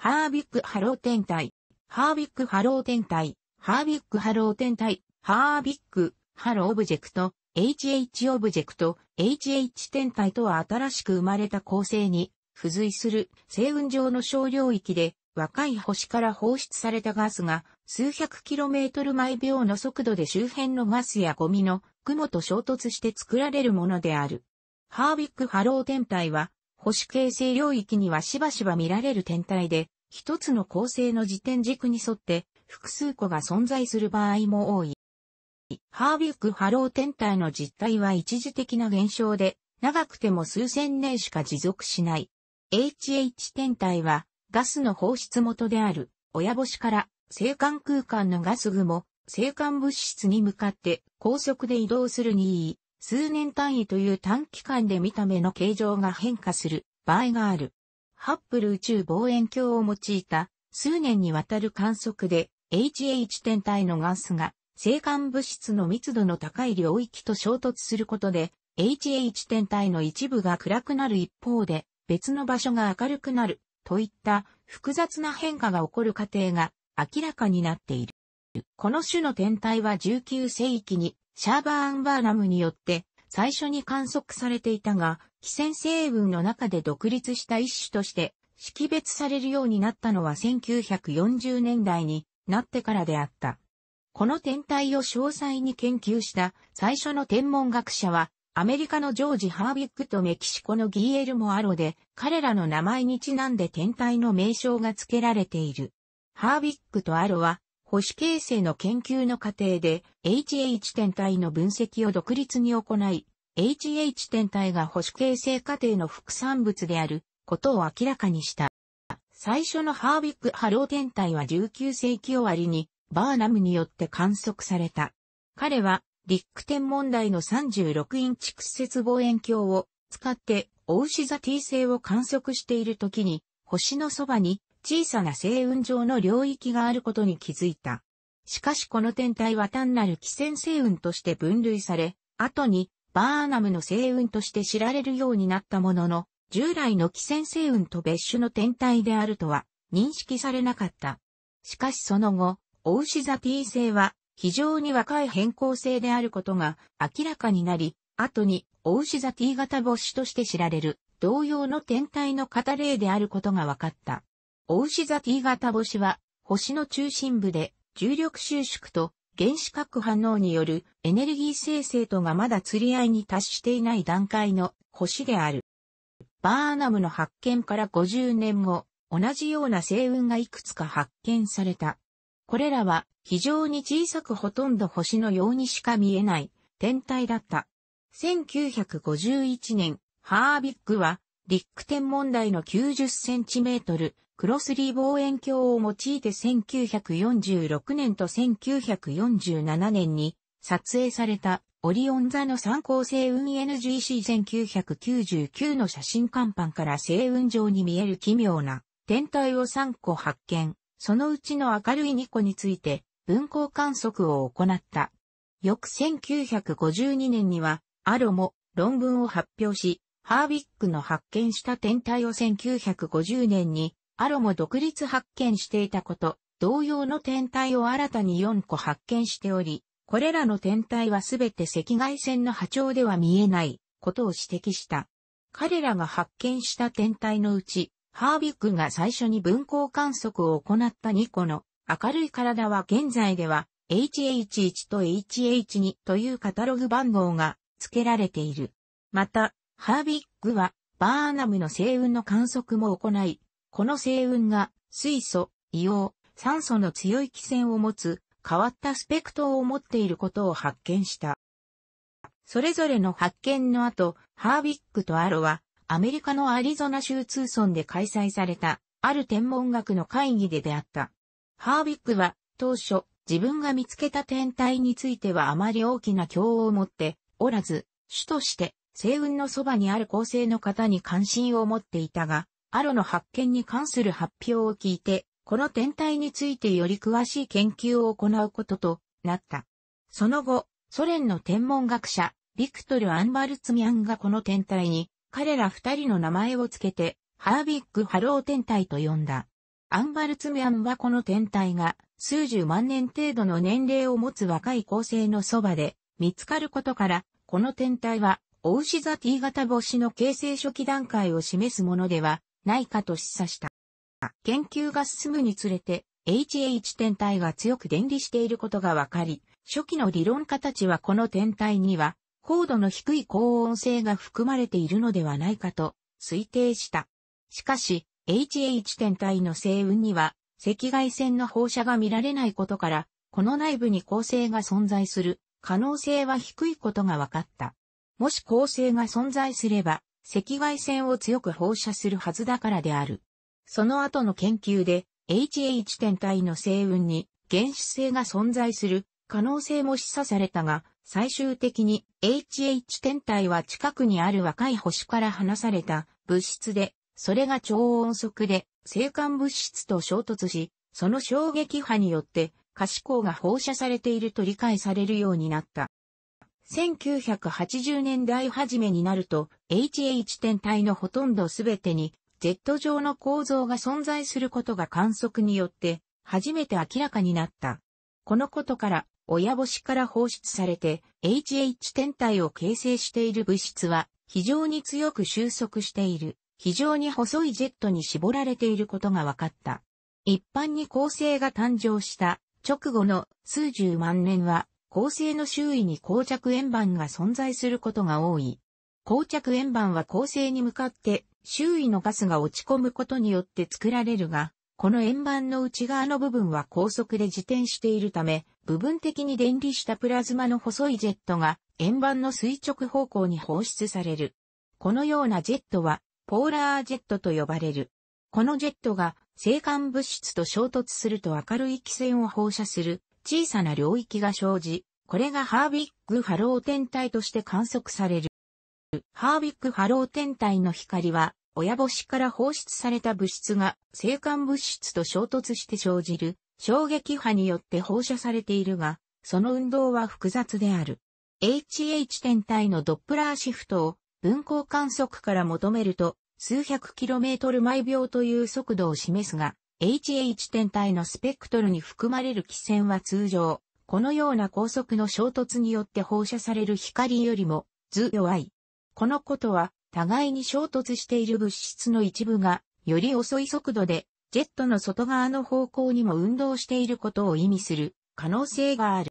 ハービックハロー天体、ハービックハロー天体、ハービックハロー天体、ハービック、ハローオブジェクト、HH オブジェクト、HH 天体とは新しく生まれた構成に付随する星雲上の小領域で若い星から放出されたガスが数百キロメートル毎秒の速度で周辺のガスやゴミの雲と衝突して作られるものである。ハービックハロー天体は保守形成領域にはしばしば見られる天体で、一つの構成の時点軸に沿って複数個が存在する場合も多い。ハービークハロー天体の実態は一時的な現象で、長くても数千年しか持続しない。HH 天体はガスの放出元である親星から星間空間のガス雲、星間物質に向かって高速で移動するいい、数年単位という短期間で見た目の形状が変化する場合がある。ハッブル宇宙望遠鏡を用いた数年にわたる観測で HH 天体のガスが星間物質の密度の高い領域と衝突することで HH 天体の一部が暗くなる一方で別の場所が明るくなるといった複雑な変化が起こる過程が明らかになっている。この種の天体は19世紀にシャーバーン・バーナムによって最初に観測されていたが、寄生成分の中で独立した一種として識別されるようになったのは1940年代になってからであった。この天体を詳細に研究した最初の天文学者は、アメリカのジョージ・ハービックとメキシコのギーエルモ・アロで、彼らの名前にちなんで天体の名称が付けられている。ハービックとアロは、星形成の研究の過程で HH 天体の分析を独立に行い、HH 天体が保守形成過程の副産物であることを明らかにした。最初のハービックハロー天体は19世紀終わりにバーナムによって観測された。彼はリック天問題の36インチ屈折望遠鏡を使ってオウシザ T 星を観測している時に星のそばに小さな星雲状の領域があることに気づいた。しかしこの天体は単なる気仙星雲として分類され、後にバーナムの星雲として知られるようになったものの、従来の気仙星雲と別種の天体であるとは認識されなかった。しかしその後、オウシザ T 星は非常に若い変更星であることが明らかになり、後にオウシザ T 型母子として知られる同様の天体の型例であることが分かった。お牛座 T 型星は、星の中心部で、重力収縮と原子核反応によるエネルギー生成とがまだ釣り合いに達していない段階の星である。バーナムの発見から50年後、同じような星雲がいくつか発見された。これらは非常に小さくほとんど星のようにしか見えない天体だった。1951年、ハービックは、リック天文台の90センチメートルクロスリー望遠鏡を用いて1946年と1947年に撮影されたオリオン座の参考星雲 NGC1999 の写真看板から星雲上に見える奇妙な天体を3個発見。そのうちの明るい2個について分光観測を行った。翌1952年にはアロも論文を発表し、ハービックの発見した天体を1950年にアロも独立発見していたこと、同様の天体を新たに4個発見しており、これらの天体はすべて赤外線の波長では見えないことを指摘した。彼らが発見した天体のうち、ハービックが最初に分光観測を行った2個の明るい体は現在では HH1 と HH2 というカタログ番号が付けられている。また、ハービックはバーナムの星雲の観測も行い、この星雲が水素、硫黄、酸素の強い気線を持つ変わったスペクトを持っていることを発見した。それぞれの発見の後、ハービックとアロはアメリカのアリゾナ州ツーソンで開催されたある天文学の会議で出会った。ハービックは当初自分が見つけた天体についてはあまり大きな興を持っておらず、主として星雲のそばにある恒星の方に関心を持っていたが、アロの発見に関する発表を聞いて、この天体についてより詳しい研究を行うこととなった。その後、ソ連の天文学者、ビクトル・アンバルツミャンがこの天体に、彼ら二人の名前をつけて、ハービック・ハロー天体と呼んだ。アンバルツミャンはこの天体が、数十万年程度の年齢を持つ若い恒星のそばで、見つかることから、この天体は、オウシザ T 型星の形成初期段階を示すものではないかと示唆した。研究が進むにつれて、HH 天体が強く電離していることが分かり、初期の理論家たちはこの天体には、高度の低い高温性が含まれているのではないかと推定した。しかし、HH 天体の星雲には、赤外線の放射が見られないことから、この内部に構成が存在する可能性は低いことが分かった。もし構成が存在すれば、赤外線を強く放射するはずだからである。その後の研究で、HH 天体の星雲に原始性が存在する可能性も示唆されたが、最終的に HH 天体は近くにある若い星から離された物質で、それが超音速で星間物質と衝突し、その衝撃波によって可視光が放射されていると理解されるようになった。1980年代初めになると、HH 天体のほとんどすべてに、Z 状の構造が存在することが観測によって、初めて明らかになった。このことから、親星から放出されて、HH 天体を形成している物質は、非常に強く収束している、非常に細いジェットに絞られていることが分かった。一般に恒星が誕生した直後の数十万年は構成の周囲に膠着円盤が存在することが多い。膠着円盤は構成に向かって周囲のガスが落ち込むことによって作られるが、この円盤の内側の部分は高速で自転しているため、部分的に電離したプラズマの細いジェットが円盤の垂直方向に放出される。このようなジェットはポーラージェットと呼ばれる。このジェットが生還物質と衝突すると明るい気線を放射する小さな領域が生じ、これがハービック・ハロー天体として観測される。ハービック・ハロー天体の光は、親星から放出された物質が星間物質と衝突して生じる衝撃波によって放射されているが、その運動は複雑である。HH 天体のドップラーシフトを分光観測から求めると数百キロメートル毎秒という速度を示すが、HH 天体のスペクトルに含まれる気線は通常、このような高速の衝突によって放射される光よりも図弱い。このことは、互いに衝突している物質の一部が、より遅い速度で、ジェットの外側の方向にも運動していることを意味する可能性がある。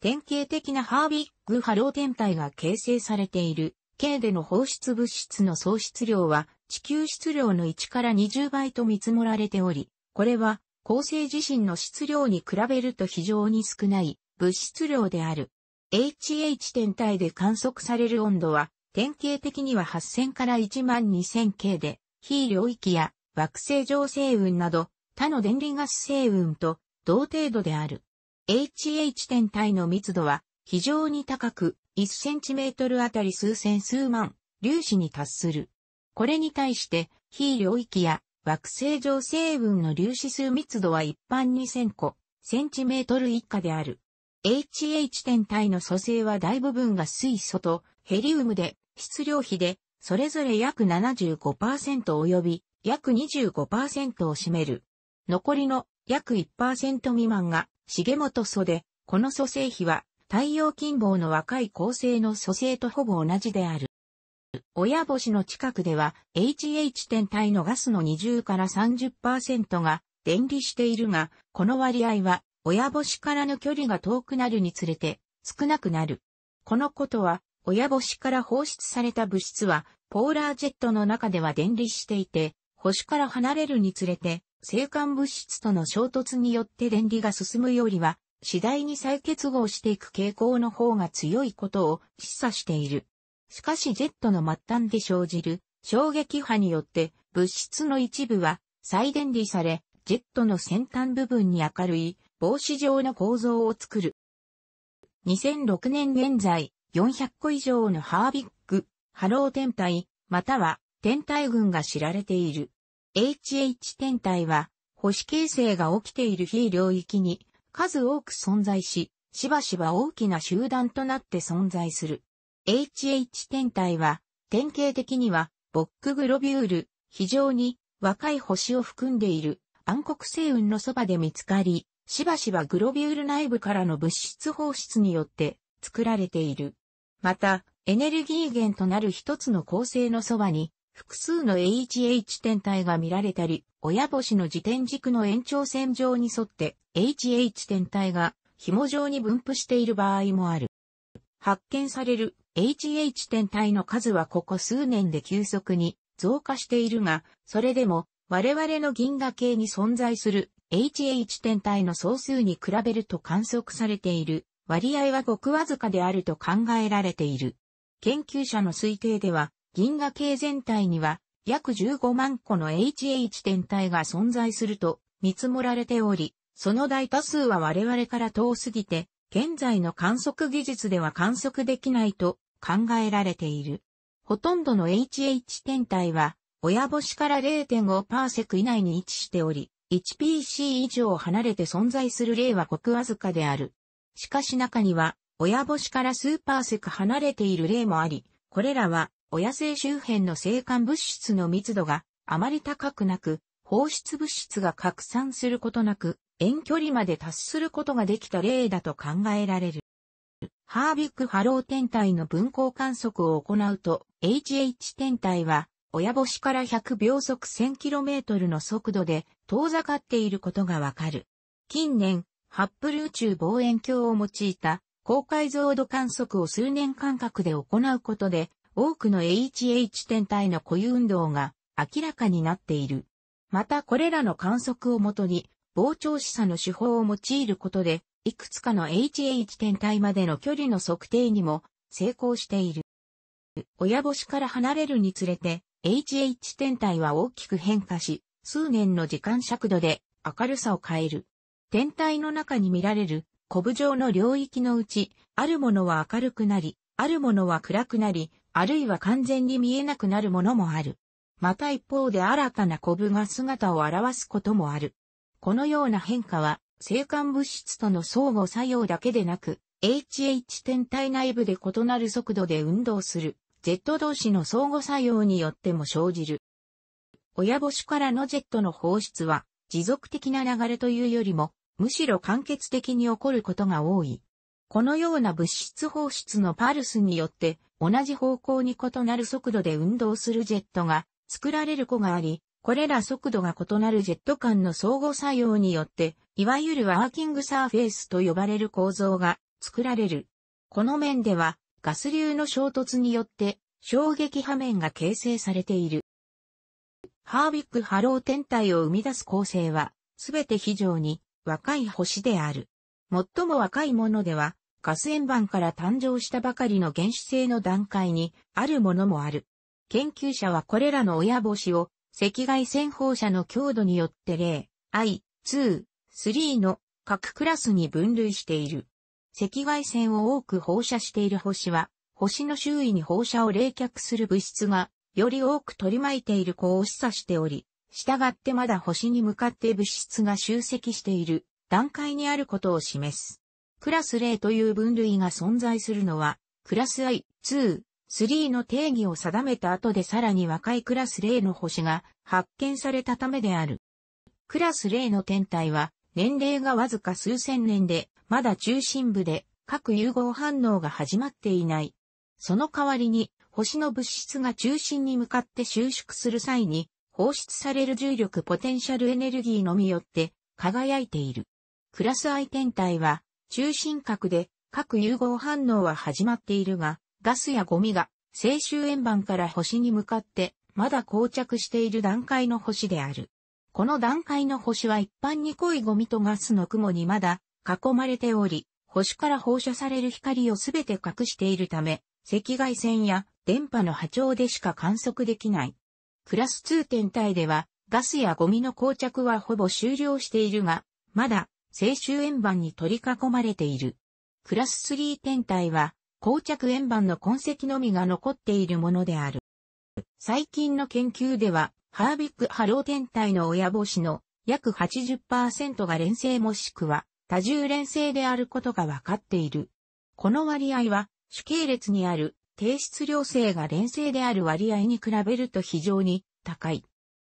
典型的なハービッグ波浪天体が形成されている、K での放出物質の喪失量は、地球質量の1から20倍と見積もられており、これは、構成自身の質量に比べると非常に少ない物質量である。HH 天体で観測される温度は、典型的には8000から12000系で、非領域や惑星上星雲など、他の電離ガス星雲と同程度である。HH 天体の密度は非常に高く、1センチメートルあたり数千数万粒子に達する。これに対して、非領域や惑星上成分の粒子数密度は一般に1000個、センチメートル以下である。HH 天体の組成は大部分が水素とヘリウムで、質量比で、それぞれ約75%及び約25%を占める。残りの約1%未満が重本素で、この組成比は太陽近傍の若い恒星の組成とほぼ同じである。親星の近くでは HH 天体のガスの20から30%が電離しているが、この割合は親星からの距離が遠くなるにつれて少なくなる。このことは親星から放出された物質はポーラージェットの中では電離していて、星から離れるにつれて星間物質との衝突によって電離が進むよりは次第に再結合していく傾向の方が強いことを示唆している。しかし Z の末端で生じる衝撃波によって物質の一部は再電離され、ジェットの先端部分に明るい帽子状の構造を作る。2006年現在、400個以上のハービック、ハロー天体、または天体群が知られている。HH 天体は、星形成が起きている非領域に数多く存在し、しばしば大きな集団となって存在する。HH 天体は、典型的には、ボックグロビュール、非常に若い星を含んでいる暗黒星雲のそばで見つかり、しばしばグロビュール内部からの物質放出によって作られている。また、エネルギー源となる一つの恒星のそばに、複数の HH 天体が見られたり、親星の自転軸の延長線上に沿って HH 天体が紐状に分布している場合もある。発見される HH 天体の数はここ数年で急速に増加しているが、それでも我々の銀河系に存在する HH 天体の総数に比べると観測されている割合はごくわずかであると考えられている。研究者の推定では、銀河系全体には約15万個の HH 天体が存在すると見積もられており、その大多数は我々から遠すぎて、現在の観測技術では観測できないと考えられている。ほとんどの HH 天体は、親星から0.5パーセク以内に位置しており、1PC 以上離れて存在する例はごくわずかである。しかし中には、親星から数パーセク離れている例もあり、これらは、親星周辺の生還物質の密度があまり高くなく、放出物質が拡散することなく、遠距離まで達することができた例だと考えられる。ハービック・ハロー天体の分光観測を行うと、HH 天体は、親星から100秒速 1000km の速度で遠ざかっていることがわかる。近年、ハッブル宇宙望遠鏡を用いた高解像度観測を数年間隔で行うことで、多くの HH 天体の固有運動が明らかになっている。またこれらの観測をもとに、膨張示唆の手法を用いることで、いくつかの HH 天体までの距離の測定にも成功している。親星から離れるにつれて、HH 天体は大きく変化し、数年の時間尺度で明るさを変える。天体の中に見られる、コブ状の領域のうち、あるものは明るくなり、あるものは暗くなり、あるいは完全に見えなくなるものもある。また一方で新たなコブが姿を現すこともある。このような変化は、生汗物質との相互作用だけでなく、HH 天体内部で異なる速度で運動する、Z 同士の相互作用によっても生じる。親星からのジェットの放出は、持続的な流れというよりも、むしろ間欠的に起こることが多い。このような物質放出のパルスによって、同じ方向に異なる速度で運動するジェットが作られる子があり、これら速度が異なるジェット間の相互作用によって、いわゆるワーキングサーフェイスと呼ばれる構造が作られる。この面では、ガス流の衝突によって、衝撃波面が形成されている。ハービック波浪天体を生み出す構成は、すべて非常に若い星である。最も若いものでは、ガス円盤から誕生したばかりの原始性の段階にあるものもある。研究者はこれらの親星を赤外線放射の強度によって0、I、2、3の各クラスに分類している。赤外線を多く放射している星は、星の周囲に放射を冷却する物質が、より多く取り巻いている子を示唆しており、従ってまだ星に向かって物質が集積している段階にあることを示す。クラス0という分類が存在するのは、クラス I、2、3の定義を定めた後でさらに若いクラス0の星が発見されたためである。クラス0の天体は年齢がわずか数千年でまだ中心部で各融合反応が始まっていない。その代わりに星の物質が中心に向かって収縮する際に放出される重力ポテンシャルエネルギーのみよって輝いている。クラス I 天体は中心核で各融合反応は始まっているが、ガスやゴミが、青春円盤から星に向かって、まだ膠着している段階の星である。この段階の星は一般に濃いゴミとガスの雲にまだ囲まれており、星から放射される光をすべて隠しているため、赤外線や電波の波長でしか観測できない。クラス2天体では、ガスやゴミの膠着はほぼ終了しているが、まだ、青春円盤に取り囲まれている。クラス3天体は、膠着円盤の痕跡のみが残っているものである。最近の研究では、ハービックハロー天体の親星の約80%が連星もしくは多重連星であることが分かっている。この割合は主系列にある低質量性が連星である割合に比べると非常に高い。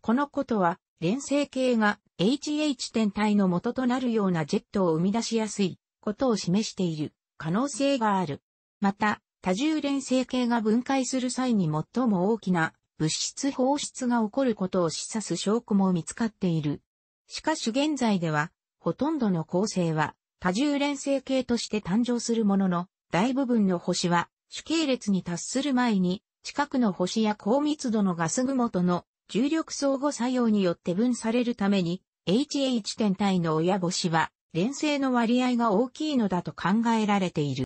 このことは連星系が HH 天体の元となるようなジェットを生み出しやすいことを示している可能性がある。また、多重連成系が分解する際に最も大きな物質放出が起こることを示唆す証拠も見つかっている。しかし現在では、ほとんどの構成は多重連成系として誕生するものの、大部分の星は主系列に達する前に、近くの星や高密度のガス雲との重力相互作用によって分されるために、HH 天体の親星は連星の割合が大きいのだと考えられている。